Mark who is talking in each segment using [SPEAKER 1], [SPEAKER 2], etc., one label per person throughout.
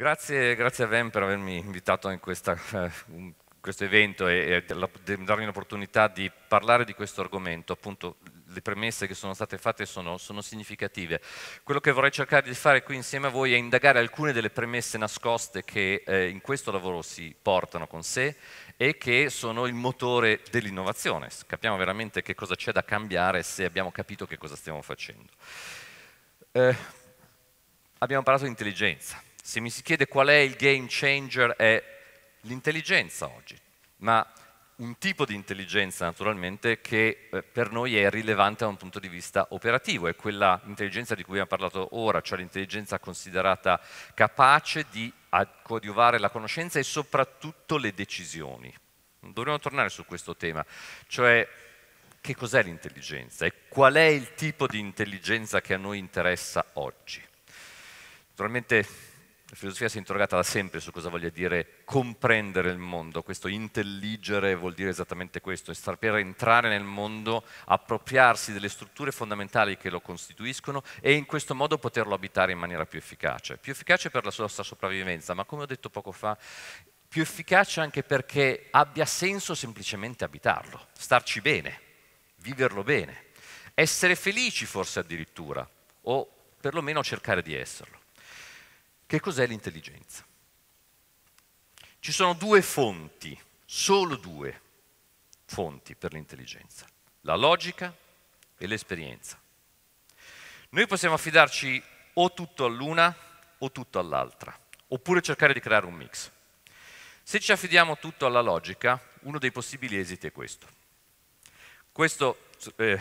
[SPEAKER 1] Grazie, grazie a Ven per avermi invitato in questa, eh, questo evento e, e la, darmi l'opportunità di parlare di questo argomento, appunto le premesse che sono state fatte sono, sono, significative. Quello che vorrei cercare di fare qui insieme a voi è indagare alcune delle premesse nascoste che eh, in questo lavoro si portano con sé e che sono il motore dell'innovazione. Capiamo veramente che cosa c'è da cambiare se abbiamo capito che cosa stiamo facendo. Eh, abbiamo parlato di intelligenza se mi si chiede qual è il game changer è l'intelligenza oggi, ma un tipo di intelligenza naturalmente che eh, per noi è rilevante da un punto di vista operativo, è quella intelligenza di cui abbiamo parlato ora, cioè l'intelligenza considerata capace di coadiuvare la conoscenza e soprattutto le decisioni. Dovremmo tornare su questo tema, cioè che cos'è l'intelligenza e qual è il tipo di intelligenza che a noi interessa oggi. Naturalmente la filosofia si è interrogata da sempre su cosa voglia dire comprendere il mondo, questo intelligere vuol dire esattamente questo, è saper entrare nel mondo, appropriarsi delle strutture fondamentali che lo costituiscono e in questo modo poterlo abitare in maniera più efficace, più efficace per la nostra sopravvivenza, ma come ho detto poco fa, più efficace anche perché abbia senso semplicemente abitarlo, starci bene, viverlo bene, essere felici forse addirittura, o perlomeno cercare di esserlo. Che cos'è l'intelligenza? Ci sono due fonti, solo due fonti per l'intelligenza, la logica e l'esperienza. Noi possiamo affidarci o tutto all'una o tutto all'altra, oppure cercare di creare un mix. Se ci affidiamo tutto alla logica, uno dei possibili esiti è questo. Questo eh,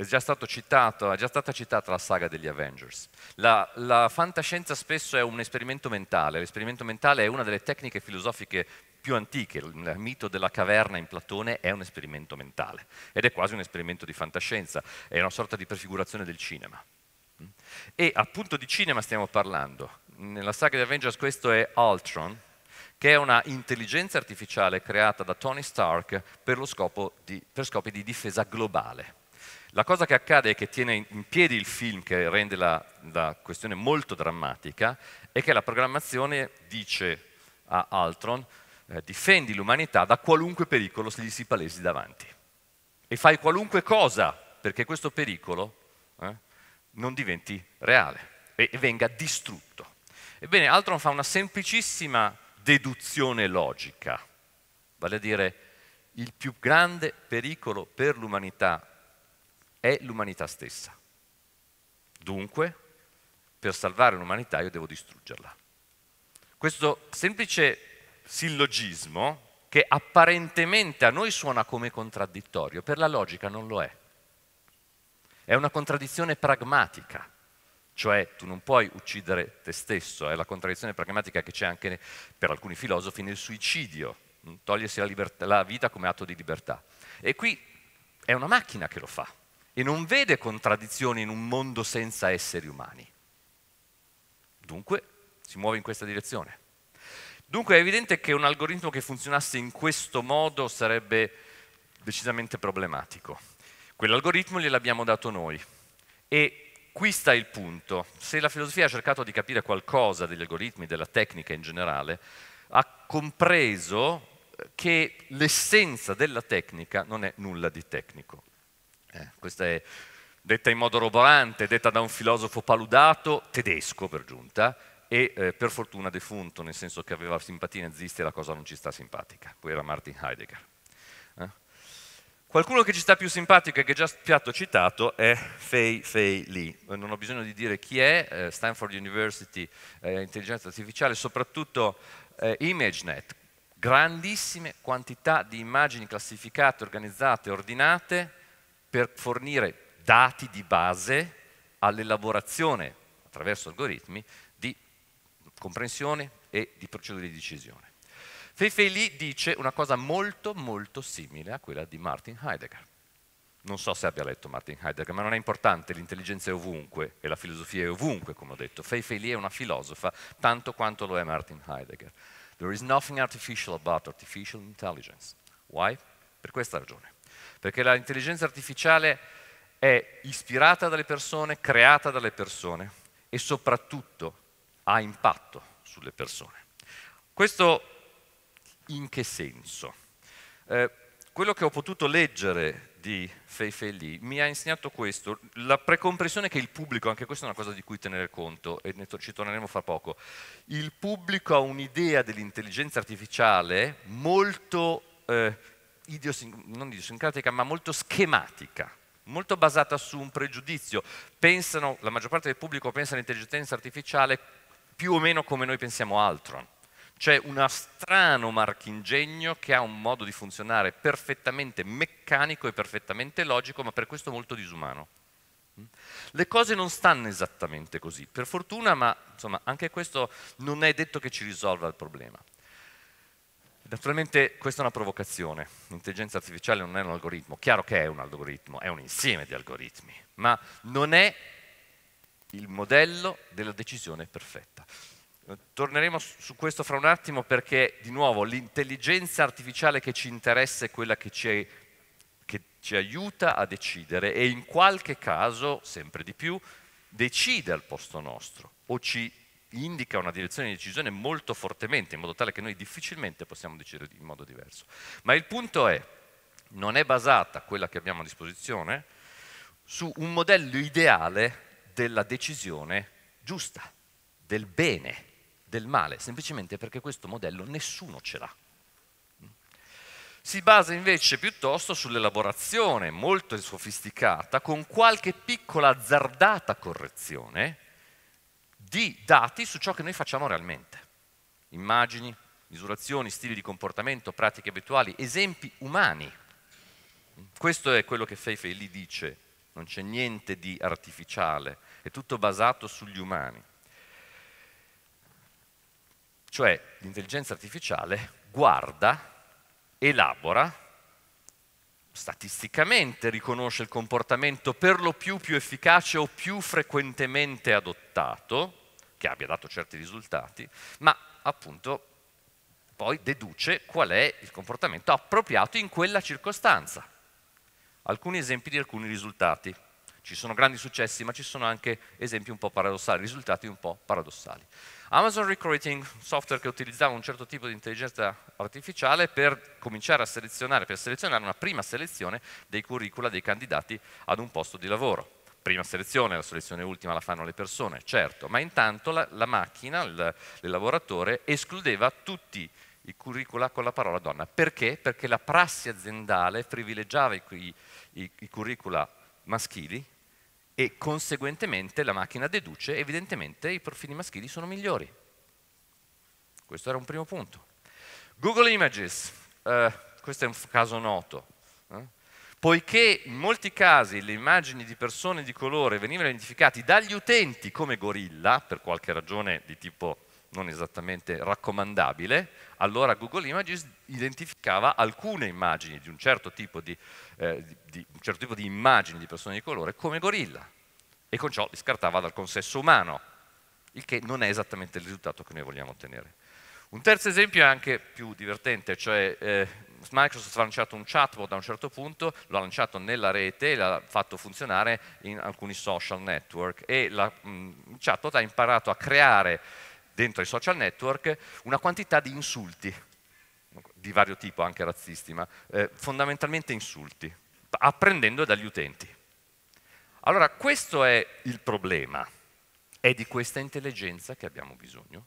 [SPEAKER 1] è già, citato, è già, stata citata la saga degli Avengers. La, la, fantascienza spesso è un esperimento mentale, l'esperimento mentale è una delle tecniche filosofiche più antiche, il mito della caverna in Platone è un esperimento mentale ed è quasi un esperimento di fantascienza, è una sorta di prefigurazione del cinema. E appunto di cinema stiamo parlando, nella saga di Avengers questo è Ultron, che è una intelligenza artificiale creata da Tony Stark per, scopo di, per scopi di difesa globale la cosa che accade e che tiene in piedi il film, che rende la, la questione molto drammatica, è che la programmazione dice a Altron eh, difendi l'umanità da qualunque pericolo se gli si palesi davanti. E fai qualunque cosa perché questo pericolo eh, non diventi reale e, e venga distrutto. Ebbene, Altron fa una semplicissima deduzione logica, vale a dire il più grande pericolo per l'umanità è l'umanità stessa. Dunque, per salvare l'umanità io devo distruggerla. Questo semplice sillogismo, che apparentemente a noi suona come contraddittorio, per la logica non lo è. È una contraddizione pragmatica, cioè tu non puoi uccidere te stesso, è la contraddizione pragmatica che c'è anche per alcuni filosofi nel suicidio, mm, togliersi la, libertà, la vita come atto di libertà. E qui è una macchina che lo fa, e non vede contraddizioni in un mondo senza esseri umani. Dunque si muove in questa direzione. Dunque è evidente che un algoritmo che funzionasse in questo modo sarebbe decisamente problematico. Quell'algoritmo gliel'abbiamo dato noi e qui sta il punto. Se la filosofia ha cercato di capire qualcosa degli algoritmi, della tecnica in generale, ha compreso che l'essenza della tecnica non è nulla di tecnico, eh, questa è detta in modo roborante, detta da un filosofo paludato, tedesco per giunta, e eh, per fortuna defunto, nel senso che aveva simpatie naziste e la cosa non ci sta simpatica, poi era Martin Heidegger. Eh? Qualcuno che ci sta più simpatico e che già Piatto citato è Fei Fei Li. Non ho bisogno di dire chi è, eh, Stanford University, eh, intelligenza artificiale, soprattutto eh, ImageNet, grandissime quantità di immagini classificate, organizzate, ordinate, per fornire dati di base all'elaborazione, attraverso algoritmi, di comprensione e di procedure di decisione. Feifei Li dice una cosa molto molto simile a quella di Martin Heidegger. Non so se abbia letto Martin Heidegger, ma non è importante, l'intelligenza è ovunque e la filosofia è ovunque, come ho detto. Feifei Li è una filosofa tanto quanto lo è Martin Heidegger. There is nothing artificial about artificial intelligence. Why? Per questa ragione perché l'intelligenza artificiale è ispirata dalle persone, creata dalle persone e soprattutto ha impatto sulle persone. Questo in che senso? Eh, quello che ho potuto leggere di Fei Fei Li mi ha insegnato questo, la precompressione che il pubblico, anche questa è una cosa di cui tenere conto e to ci torneremo fra poco, il pubblico ha un'idea dell'intelligenza artificiale molto eh, idiosin- non idiosincratica, ma molto schematica, molto basata su un pregiudizio. Pensano, la maggior parte del pubblico pensa all'intelligenza artificiale più o meno come noi pensiamo altro. C'è uno strano marchingegno che ha un modo di funzionare perfettamente meccanico e perfettamente logico, ma per questo molto disumano. Le cose non stanno esattamente così, per fortuna, ma insomma, anche questo non è detto che ci risolva il problema. Naturalmente questa è una provocazione, l'intelligenza artificiale non è un algoritmo, chiaro che è un algoritmo, è un insieme di algoritmi, ma non è il modello della decisione perfetta. Eh, torneremo su questo fra un attimo perché di nuovo l'intelligenza artificiale che ci interessa è quella che ci, che ci aiuta a decidere e in qualche caso, sempre di più, decide al posto nostro o ci indica una direzione di decisione molto fortemente, in modo tale che noi difficilmente possiamo decidere in modo diverso. Ma il punto è, non è basata quella che abbiamo a disposizione su un modello ideale della decisione giusta, del bene, del male, semplicemente perché questo modello nessuno ce l'ha. Si basa invece piuttosto sull'elaborazione molto sofisticata, con qualche piccola azzardata correzione, di dati su ciò che noi facciamo realmente. Immagini, misurazioni, stili di comportamento, pratiche abituali, esempi umani. Questo è quello che Feifei lì dice, non c'è niente di artificiale, è tutto basato sugli umani. Cioè l'intelligenza artificiale guarda, elabora, statisticamente riconosce il comportamento per lo più più efficace o più frequentemente adottato che abbia dato certi risultati, ma appunto poi deduce qual è il comportamento appropriato in quella circostanza. Alcuni esempi di alcuni risultati. Ci sono grandi successi, ma ci sono anche esempi un po' paradossali, risultati un po' paradossali. Amazon Recruiting, software che utilizzava un certo tipo di intelligenza artificiale per cominciare a selezionare, per selezionare una prima selezione dei curricula dei candidati ad un posto di lavoro prima selezione, la selezione ultima la fanno le persone, certo, ma intanto la, la macchina, il, il lavoratore, escludeva tutti i curricula con la parola donna. Perché? Perché la prassi aziendale privilegiava i, i, i, curricula maschili e conseguentemente la macchina deduce evidentemente i profili maschili sono migliori. Questo era un primo punto. Google Images, eh, questo è un caso noto. Eh? Poiché in molti casi le immagini di persone di colore venivano identificate dagli utenti come gorilla, per qualche ragione di tipo non esattamente raccomandabile, allora Google Images identificava alcune immagini di un certo tipo di, eh, di, un certo tipo di immagini di persone di colore come gorilla e con ciò li scartava dal consesso umano, il che non è esattamente il risultato che noi vogliamo ottenere. Un terzo esempio è anche più divertente, cioè eh, Microsoft ha lanciato un chatbot a un certo punto, l'ha lanciato nella rete e l'ha fatto funzionare in alcuni social network e la, mm, il chatbot ha imparato a creare dentro i social network una quantità di insulti di vario tipo, anche razzisti, ma eh, fondamentalmente insulti, apprendendo dagli utenti. Allora, questo è il problema, è di questa intelligenza che abbiamo bisogno.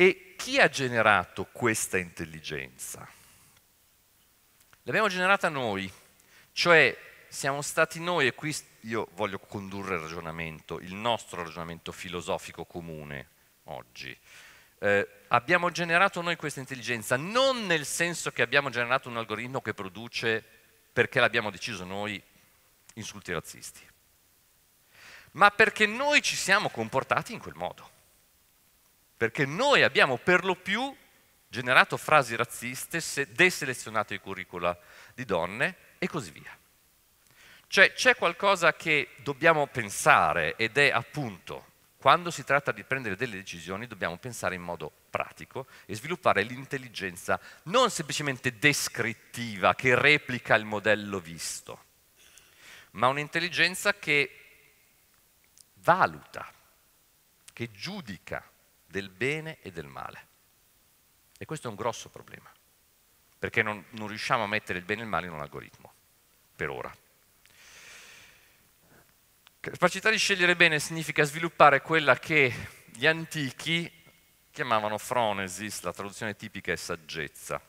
[SPEAKER 1] E chi ha generato questa intelligenza? L'abbiamo generata noi, cioè siamo stati noi, e qui io voglio condurre il ragionamento, il nostro ragionamento filosofico comune oggi. Eh, abbiamo generato noi questa intelligenza, non nel senso che abbiamo generato un algoritmo che produce, perché l'abbiamo deciso noi, insulti razzisti, ma perché noi ci siamo comportati in quel modo perché noi abbiamo per lo più generato frasi razziste, deselezionato i curricula di donne e così via. Cioè c'è qualcosa che dobbiamo pensare ed è appunto, quando si tratta di prendere delle decisioni dobbiamo pensare in modo pratico e sviluppare l'intelligenza non semplicemente descrittiva che replica il modello visto, ma un'intelligenza che valuta, che giudica, del bene e del male. E questo è un grosso problema, perché non, non riusciamo a mettere il bene e il male in un algoritmo, per ora. Capacità di scegliere bene significa sviluppare quella che gli antichi chiamavano fronesis, la traduzione tipica è saggezza.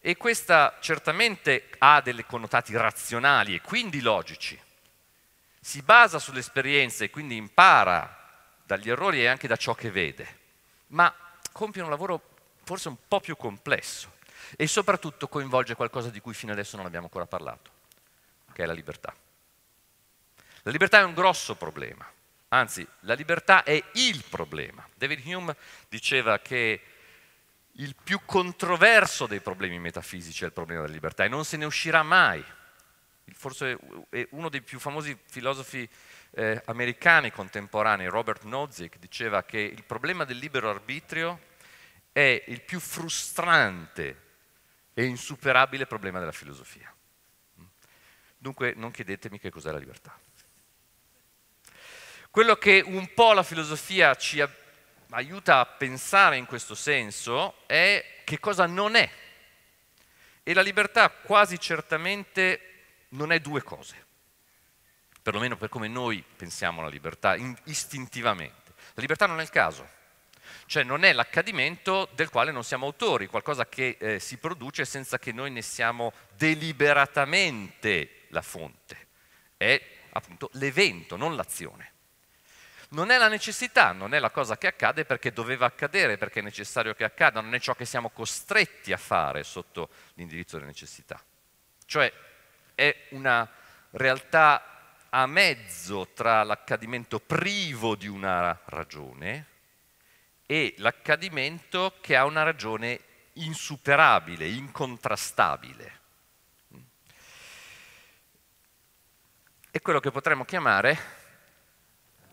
[SPEAKER 1] E questa certamente ha delle connotati razionali e quindi logici. Si basa sulle esperienze e quindi impara dagli errori e anche da ciò che vede, ma compie un lavoro forse un po' più complesso e soprattutto coinvolge qualcosa di cui fino adesso non abbiamo ancora parlato, che è la libertà. La libertà è un grosso problema, anzi la libertà è il problema. David Hume diceva che il più controverso dei problemi metafisici è il problema della libertà e non se ne uscirà mai. Forse è uno dei più famosi filosofi eh, americani contemporanei, Robert Nozick, diceva che il problema del libero arbitrio è il più frustrante e insuperabile problema della filosofia. Dunque non chiedetemi che cos'è la libertà. Quello che un po' la filosofia ci aiuta a pensare in questo senso è che cosa non è. E la libertà quasi certamente non è due cose perlomeno per come noi pensiamo alla libertà, istintivamente. La libertà non è il caso, cioè non è l'accadimento del quale non siamo autori, qualcosa che eh, si produce senza che noi ne siamo deliberatamente la fonte. È appunto l'evento, non l'azione. Non è la necessità, non è la cosa che accade perché doveva accadere, perché è necessario che accada, non è ciò che siamo costretti a fare sotto l'indirizzo delle necessità. Cioè è una realtà a mezzo tra l'accadimento privo di una ragione e l'accadimento che ha una ragione insuperabile, incontrastabile. È quello che potremmo chiamare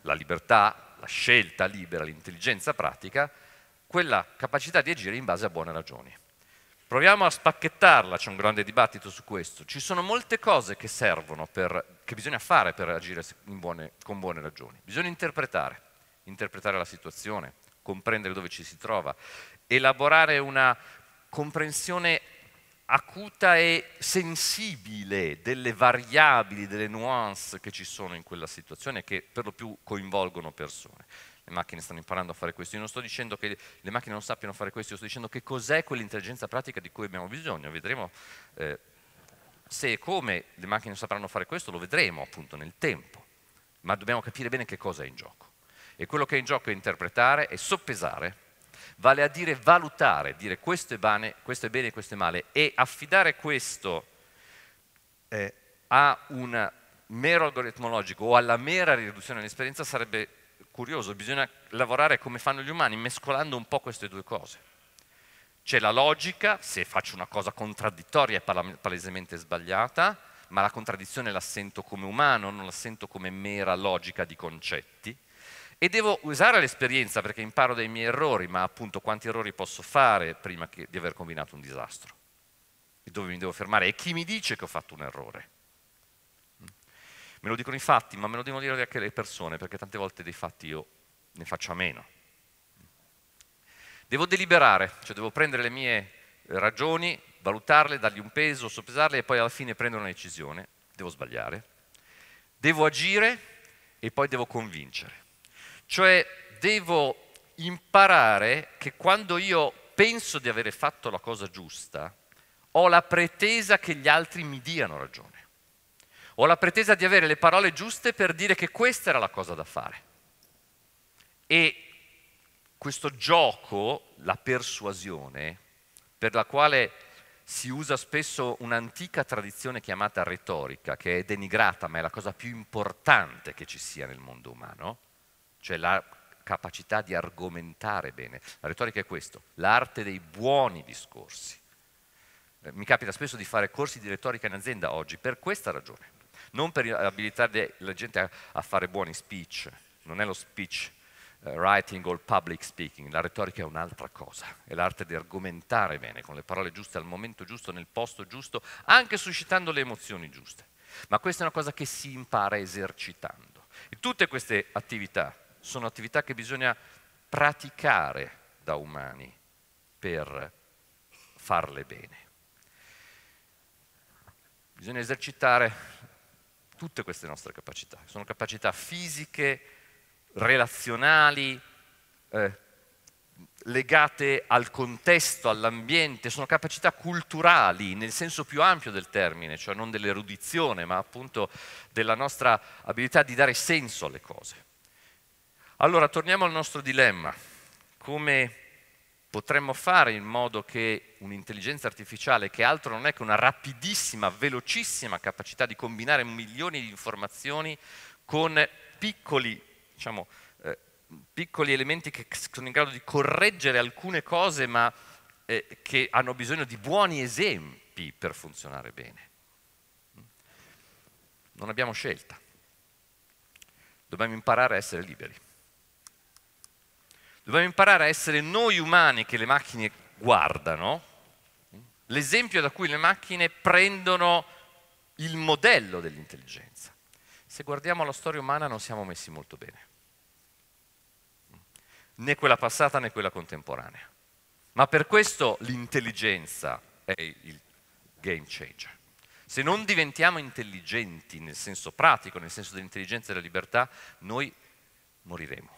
[SPEAKER 1] la libertà, la scelta libera, l'intelligenza pratica, quella capacità di agire in base a buone ragioni. Proviamo a spacchettarla, c'è un grande dibattito su questo. Ci sono molte cose che servono per che bisogna fare per agire buone, con buone ragioni. Bisogna interpretare, interpretare la situazione, comprendere dove ci si trova, elaborare una comprensione acuta e sensibile delle variabili, delle nuance che ci sono in quella situazione che per lo più coinvolgono persone. Le macchine stanno imparando a fare questo. Io non sto dicendo che le macchine non sappiano fare questo, io sto dicendo che cos'è quell'intelligenza pratica di cui abbiamo bisogno. Vedremo eh, se e come le macchine sapranno fare questo lo vedremo appunto nel tempo, ma dobbiamo capire bene che cosa è in gioco. E quello che è in gioco è interpretare e soppesare, vale a dire valutare, dire questo è, bene, questo è bene, questo è male, e affidare questo eh, a un mero algoritmologico o alla mera riduzione dell'esperienza sarebbe curioso, bisogna lavorare come fanno gli umani, mescolando un po' queste due cose. C'è la logica, se faccio una cosa contraddittoria è palesemente sbagliata, ma la contraddizione la sento come umano, non la sento come mera logica di concetti. E devo usare l'esperienza perché imparo dai miei errori, ma appunto quanti errori posso fare prima che, di aver combinato un disastro? E dove mi devo fermare? E chi mi dice che ho fatto un errore? Mm. Me lo dicono i fatti, ma me lo devono dire anche le persone, perché tante volte dei fatti io ne faccio a meno. Devo deliberare, cioè devo prendere le mie eh, ragioni, valutarle, dargli un peso, soppesarle e poi alla fine prendere una decisione. Devo sbagliare. Devo agire e poi devo convincere. Cioè devo imparare che quando io penso di avere fatto la cosa giusta, ho la pretesa che gli altri mi diano ragione. Ho la pretesa di avere le parole giuste per dire che questa era la cosa da fare. E questo gioco, la persuasione, per la quale si usa spesso un'antica tradizione chiamata retorica, che è denigrata, ma è la cosa più importante che ci sia nel mondo umano, cioè la capacità di argomentare bene. La retorica è questo, l'arte dei buoni discorsi. Eh, mi capita spesso di fare corsi di retorica in azienda oggi per questa ragione, non per abilitare la gente a fare buoni speech, non è lo speech eh, writing o il public speaking, la retorica è un'altra cosa, è l'arte di argomentare bene, con le parole giuste, al momento giusto, nel posto giusto, anche suscitando le emozioni giuste. Ma questa è una cosa che si impara esercitando. E tutte queste attività sono attività che bisogna praticare da umani per farle bene. Bisogna esercitare tutte queste nostre capacità, sono capacità fisiche, relazionali, eh, legate al contesto, all'ambiente, sono capacità culturali nel senso più ampio del termine, cioè non dell'erudizione, ma appunto della nostra abilità di dare senso alle cose. Allora, torniamo al nostro dilemma. Come potremmo fare in modo che un'intelligenza artificiale, che altro non è che una rapidissima, velocissima capacità di combinare milioni di informazioni con piccoli diciamo, eh, piccoli elementi che sono in grado di correggere alcune cose, ma eh, che hanno bisogno di buoni esempi per funzionare bene. Mm? Non abbiamo scelta. Dobbiamo imparare a essere liberi. Dobbiamo imparare a essere noi umani che le macchine guardano, mm? l'esempio da cui le macchine prendono il modello dell'intelligenza se guardiamo la storia umana non siamo messi molto bene, né quella passata né quella contemporanea. Ma per questo l'intelligenza è il game changer. Se non diventiamo intelligenti nel senso pratico, nel senso dell'intelligenza e della libertà, noi moriremo.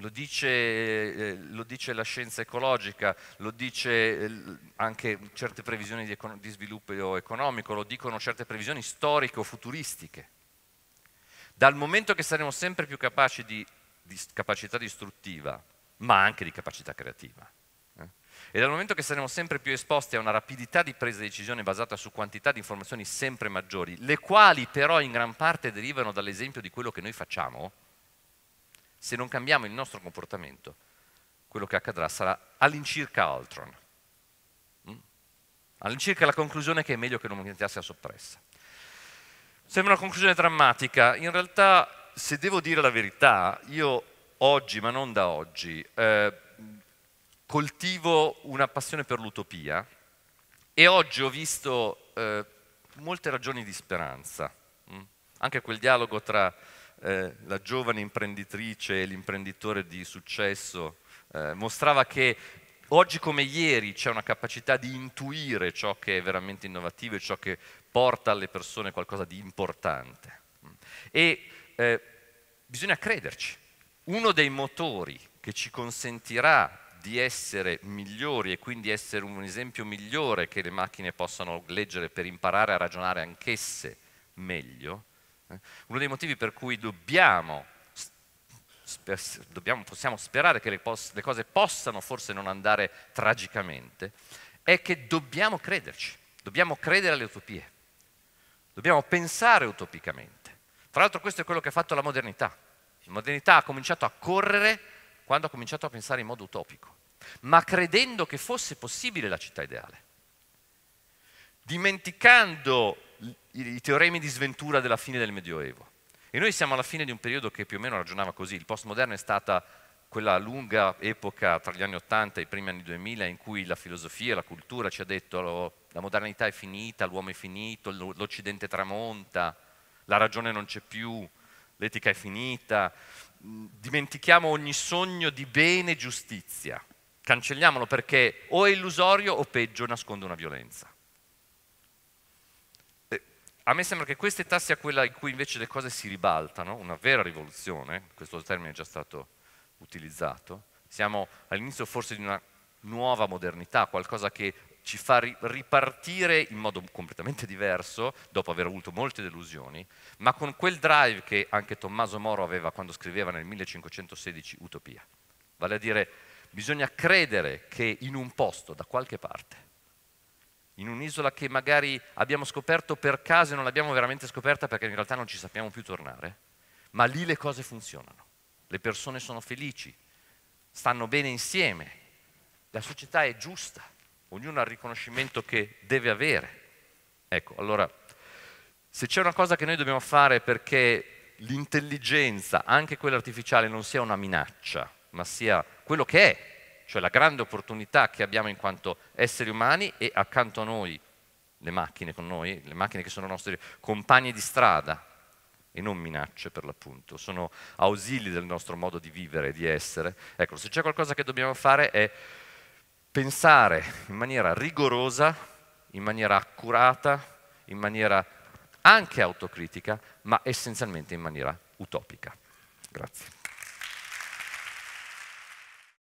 [SPEAKER 1] Lo dice, eh, lo dice, la scienza ecologica, lo dice eh, anche certe previsioni di, econ- di, sviluppo economico, lo dicono certe previsioni storiche o futuristiche. Dal momento che saremo sempre più capaci di, di capacità distruttiva, ma anche di capacità creativa, eh? e dal momento che saremo sempre più esposti a una rapidità di presa di decisione basata su quantità di informazioni sempre maggiori, le quali però in gran parte derivano dall'esempio di quello che noi facciamo, se non cambiamo il nostro comportamento, quello che accadrà sarà all'incirca altron. Mm? All'incirca la conclusione che è meglio che l'umanità sia soppressa. Sembra una conclusione drammatica, in realtà se devo dire la verità, io oggi, ma non da oggi, eh, coltivo una passione per l'utopia e oggi ho visto eh, molte ragioni di speranza. Mm? Anche quel dialogo tra eh, la giovane imprenditrice e l'imprenditore di successo, eh, mostrava che oggi come ieri c'è una capacità di intuire ciò che è veramente innovativo e ciò che porta alle persone qualcosa di importante. E eh, bisogna crederci. Uno dei motori che ci consentirà di essere migliori e quindi essere un esempio migliore che le macchine possano leggere per imparare a ragionare anch'esse meglio, uno dei motivi per cui dobbiamo, sper, dobbiamo possiamo sperare che le, pos, le cose possano forse non andare tragicamente è che dobbiamo crederci, dobbiamo credere alle utopie, dobbiamo pensare utopicamente. Tra l'altro questo è quello che ha fatto la modernità. La modernità ha cominciato a correre quando ha cominciato a pensare in modo utopico, ma credendo che fosse possibile la città ideale, dimenticando i teoremi di sventura della fine del Medioevo. E noi siamo alla fine di un periodo che più o meno ragionava così, il postmoderno è stata quella lunga epoca tra gli anni 80 e i primi anni 2000 in cui la filosofia, la cultura ci ha detto lo, la modernità è finita, l'uomo è finito, l'Occidente tramonta, la ragione non c'è più, l'etica è finita, mm, dimentichiamo ogni sogno di bene e giustizia, cancelliamolo perché o è illusorio o peggio nasconde una violenza a me sembra che questa età sia quella in cui invece le cose si ribaltano, una vera rivoluzione, questo termine è già stato utilizzato, siamo all'inizio forse di una nuova modernità, qualcosa che ci fa ripartire in modo completamente diverso, dopo aver avuto molte delusioni, ma con quel drive che anche Tommaso Moro aveva quando scriveva nel 1516 Utopia. Vale a dire, bisogna credere che in un posto, da qualche parte, in un'isola che magari abbiamo scoperto per caso e non l'abbiamo veramente scoperta perché in realtà non ci sappiamo più tornare, ma lì le cose funzionano, le persone sono felici, stanno bene insieme, la società è giusta, ognuno ha il riconoscimento che deve avere. Ecco, allora, se c'è una cosa che noi dobbiamo fare perché l'intelligenza, anche quella artificiale, non sia una minaccia, ma sia quello che è, cioè la grande opportunità che abbiamo in quanto esseri umani e accanto a noi le macchine con noi, le macchine che sono nostri compagni di strada e non minacce per l'appunto, sono ausili del nostro modo di vivere e di essere. Ecco, se c'è qualcosa che dobbiamo fare è pensare in maniera rigorosa, in maniera accurata, in maniera anche autocritica, ma essenzialmente in maniera utopica. Grazie.